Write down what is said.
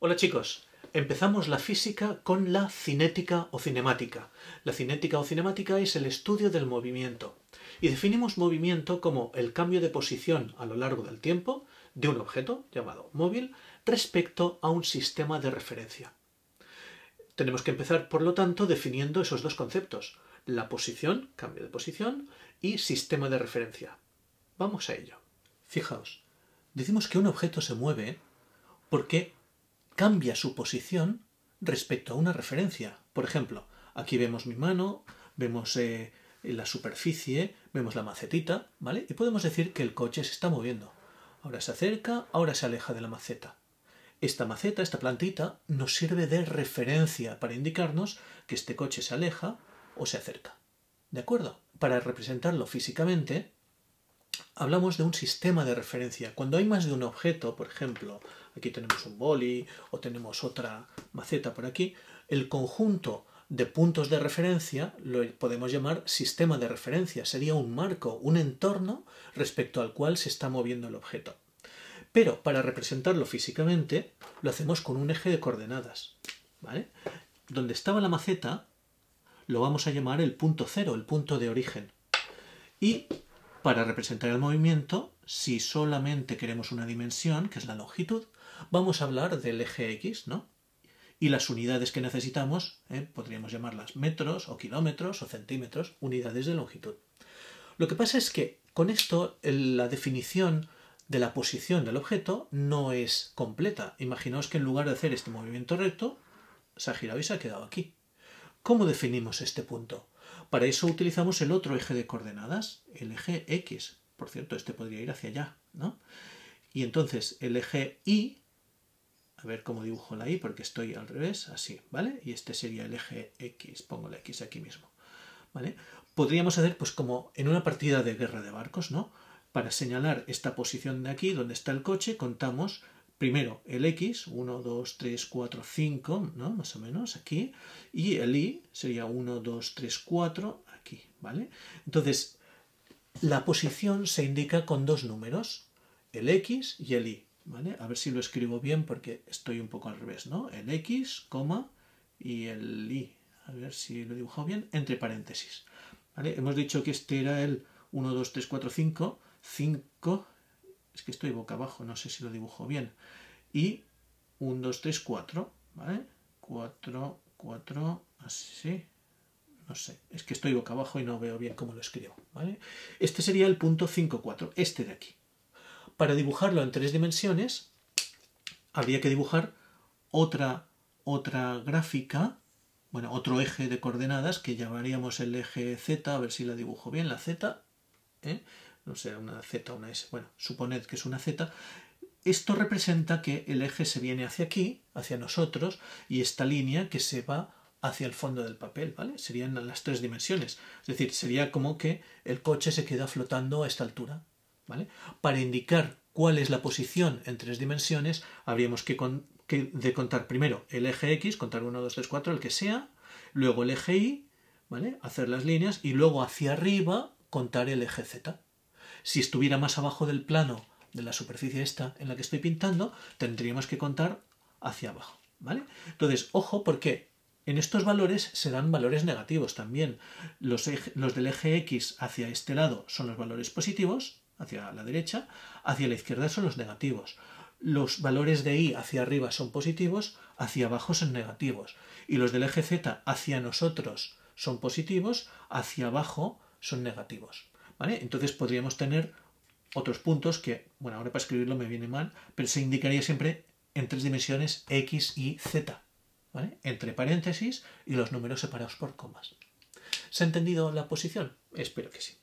Hola chicos, empezamos la física con la cinética o cinemática. La cinética o cinemática es el estudio del movimiento y definimos movimiento como el cambio de posición a lo largo del tiempo de un objeto llamado móvil respecto a un sistema de referencia. Tenemos que empezar, por lo tanto, definiendo esos dos conceptos, la posición, cambio de posición, y sistema de referencia. Vamos a ello. Fijaos, decimos que un objeto se mueve porque cambia su posición respecto a una referencia. Por ejemplo, aquí vemos mi mano, vemos eh, la superficie, vemos la macetita, ¿vale? Y podemos decir que el coche se está moviendo. Ahora se acerca, ahora se aleja de la maceta. Esta maceta, esta plantita, nos sirve de referencia para indicarnos que este coche se aleja o se acerca. ¿De acuerdo? Para representarlo físicamente, hablamos de un sistema de referencia. Cuando hay más de un objeto, por ejemplo, aquí tenemos un boli o tenemos otra maceta por aquí, el conjunto de puntos de referencia lo podemos llamar sistema de referencia. Sería un marco, un entorno respecto al cual se está moviendo el objeto. Pero para representarlo físicamente lo hacemos con un eje de coordenadas. Donde estaba la maceta lo vamos a llamar el punto cero, el punto de origen. Y para representar el movimiento, si solamente queremos una dimensión, que es la longitud, vamos a hablar del eje X, ¿no? Y las unidades que necesitamos, ¿eh? podríamos llamarlas metros o kilómetros o centímetros, unidades de longitud. Lo que pasa es que con esto la definición de la posición del objeto no es completa. Imaginaos que en lugar de hacer este movimiento recto, se ha girado y se ha quedado aquí. ¿Cómo definimos este punto? Para eso utilizamos el otro eje de coordenadas, el eje X. Por cierto, este podría ir hacia allá, ¿no? Y entonces el eje Y, a ver cómo dibujo la Y porque estoy al revés, así, ¿vale? Y este sería el eje X, pongo la X aquí mismo, ¿vale? Podríamos hacer, pues como en una partida de guerra de barcos, ¿no? Para señalar esta posición de aquí, donde está el coche, contamos primero el X, 1, 2, 3, 4, 5, ¿no? Más o menos aquí. Y el Y sería 1, 2, 3, 4, aquí, ¿vale? Entonces, la posición se indica con dos números, el X y el Y, ¿vale? A ver si lo escribo bien porque estoy un poco al revés, ¿no? El X, coma, y el Y. A ver si lo he dibujado bien, entre paréntesis. ¿Vale? Hemos dicho que este era el 1, 2, 3, 4, 5, 5 es que estoy boca abajo, no sé si lo dibujo bien, y 1, 2, 3, 4, ¿vale? 4, 4, así, no sé, es que estoy boca abajo y no veo bien cómo lo escribo, ¿vale? Este sería el punto 5, 4, este de aquí. Para dibujarlo en tres dimensiones, habría que dibujar otra, otra gráfica, bueno, otro eje de coordenadas que llamaríamos el eje Z, a ver si la dibujo bien, la Z, ¿eh? no sea una Z, una S, bueno, suponed que es una Z, esto representa que el eje se viene hacia aquí, hacia nosotros, y esta línea que se va hacia el fondo del papel, ¿vale? Serían las tres dimensiones. Es decir, sería como que el coche se queda flotando a esta altura, ¿vale? Para indicar cuál es la posición en tres dimensiones, habríamos que, que de contar primero el eje X, contar 1, 2, 3, 4, el que sea, luego el eje Y, ¿vale? Hacer las líneas y luego hacia arriba contar el eje Z. Si estuviera más abajo del plano de la superficie esta en la que estoy pintando, tendríamos que contar hacia abajo, ¿vale? Entonces, ojo porque en estos valores se dan valores negativos también. los del eje X hacia este lado son los valores positivos, hacia la derecha, hacia la izquierda son los negativos. Los valores de Y hacia arriba son positivos, hacia abajo son negativos. Y los del eje Z hacia nosotros son positivos, hacia abajo son negativos. Entonces podríamos tener otros puntos que, bueno, ahora para escribirlo me viene mal, pero se indicaría siempre en tres dimensiones x y z, ¿vale? Entre paréntesis y los números separados por comas. ¿Se ha entendido la posición? Espero que sí.